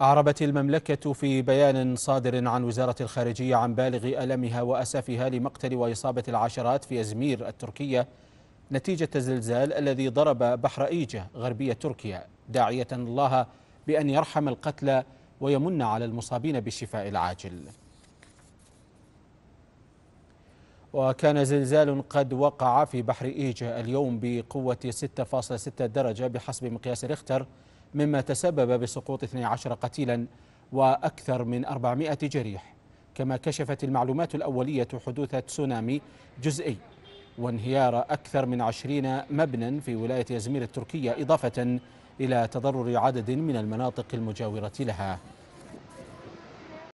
أعربت المملكة في بيان صادر عن وزارة الخارجية عن بالغ ألمها وأسفها لمقتل وإصابة العشرات في أزمير التركية نتيجة الزلزال الذي ضرب بحر إيجة غربية تركيا داعية الله بأن يرحم القتلى ويمن على المصابين بالشفاء العاجل وكان زلزال قد وقع في بحر إيجة اليوم بقوة 6.6 درجة بحسب مقياس ريختر مما تسبب بسقوط 12 قتيلا وأكثر من 400 جريح كما كشفت المعلومات الأولية حدوث تسونامي جزئي وانهيار أكثر من 20 مبنى في ولاية يزمير التركية إضافة إلى تضرر عدد من المناطق المجاورة لها